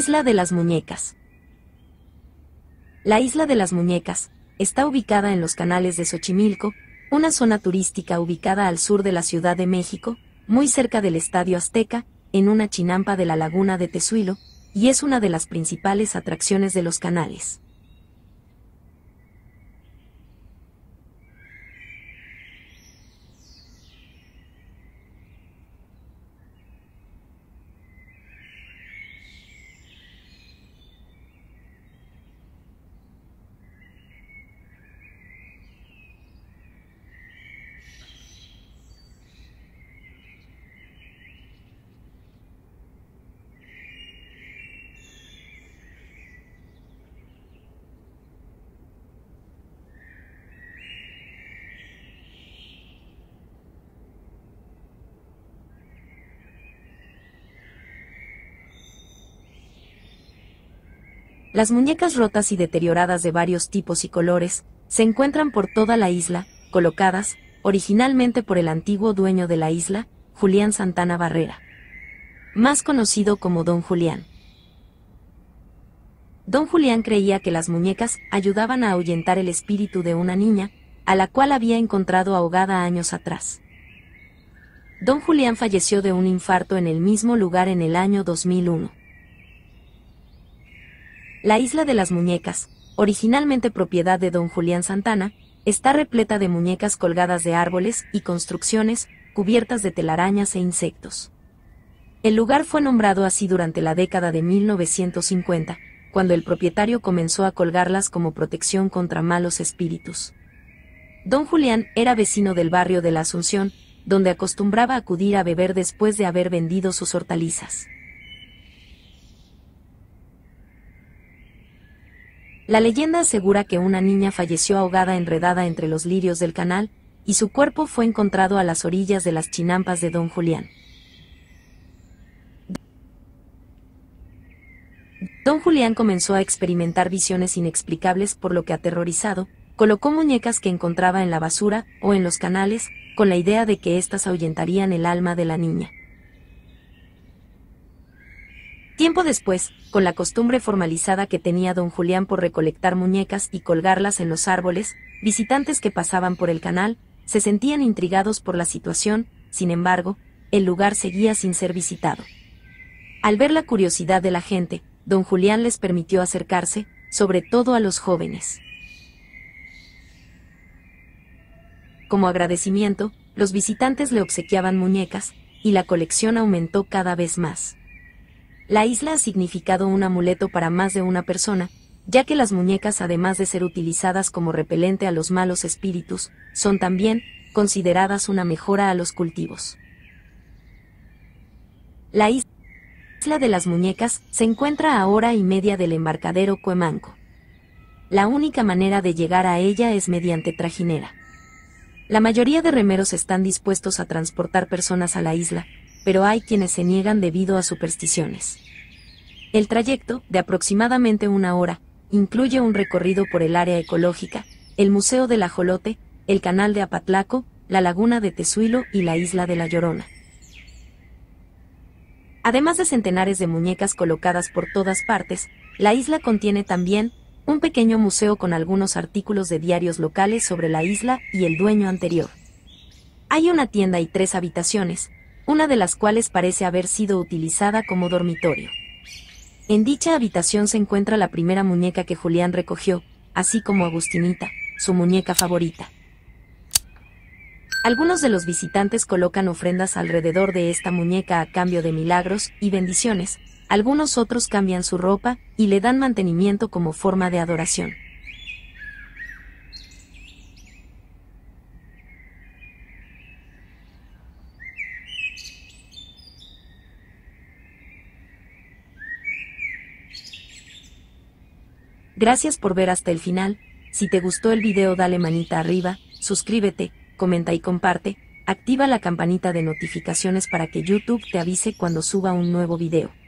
Isla de las Muñecas. La Isla de las Muñecas está ubicada en los canales de Xochimilco, una zona turística ubicada al sur de la Ciudad de México, muy cerca del Estadio Azteca, en una chinampa de la laguna de Tezuilo, y es una de las principales atracciones de los canales. Las muñecas rotas y deterioradas de varios tipos y colores se encuentran por toda la isla, colocadas, originalmente por el antiguo dueño de la isla, Julián Santana Barrera, más conocido como Don Julián. Don Julián creía que las muñecas ayudaban a ahuyentar el espíritu de una niña, a la cual había encontrado ahogada años atrás. Don Julián falleció de un infarto en el mismo lugar en el año 2001. La isla de las muñecas, originalmente propiedad de don Julián Santana, está repleta de muñecas colgadas de árboles y construcciones, cubiertas de telarañas e insectos. El lugar fue nombrado así durante la década de 1950, cuando el propietario comenzó a colgarlas como protección contra malos espíritus. Don Julián era vecino del barrio de la Asunción, donde acostumbraba acudir a beber después de haber vendido sus hortalizas. La leyenda asegura que una niña falleció ahogada enredada entre los lirios del canal, y su cuerpo fue encontrado a las orillas de las chinampas de Don Julián. Don Julián comenzó a experimentar visiones inexplicables por lo que aterrorizado, colocó muñecas que encontraba en la basura o en los canales, con la idea de que éstas ahuyentarían el alma de la niña. Tiempo después, con la costumbre formalizada que tenía don Julián por recolectar muñecas y colgarlas en los árboles, visitantes que pasaban por el canal, se sentían intrigados por la situación, sin embargo, el lugar seguía sin ser visitado. Al ver la curiosidad de la gente, don Julián les permitió acercarse, sobre todo a los jóvenes. Como agradecimiento, los visitantes le obsequiaban muñecas, y la colección aumentó cada vez más. La isla ha significado un amuleto para más de una persona, ya que las muñecas además de ser utilizadas como repelente a los malos espíritus, son también consideradas una mejora a los cultivos. La isla de las muñecas se encuentra a hora y media del embarcadero Cuemanco. La única manera de llegar a ella es mediante trajinera. La mayoría de remeros están dispuestos a transportar personas a la isla, pero hay quienes se niegan debido a supersticiones. El trayecto, de aproximadamente una hora, incluye un recorrido por el área ecológica, el Museo La Jolote, el Canal de Apatlaco, la Laguna de Tezuilo y la Isla de la Llorona. Además de centenares de muñecas colocadas por todas partes, la isla contiene también un pequeño museo con algunos artículos de diarios locales sobre la isla y el dueño anterior. Hay una tienda y tres habitaciones, una de las cuales parece haber sido utilizada como dormitorio. En dicha habitación se encuentra la primera muñeca que Julián recogió, así como Agustinita, su muñeca favorita. Algunos de los visitantes colocan ofrendas alrededor de esta muñeca a cambio de milagros y bendiciones, algunos otros cambian su ropa y le dan mantenimiento como forma de adoración. Gracias por ver hasta el final, si te gustó el video dale manita arriba, suscríbete, comenta y comparte, activa la campanita de notificaciones para que YouTube te avise cuando suba un nuevo video.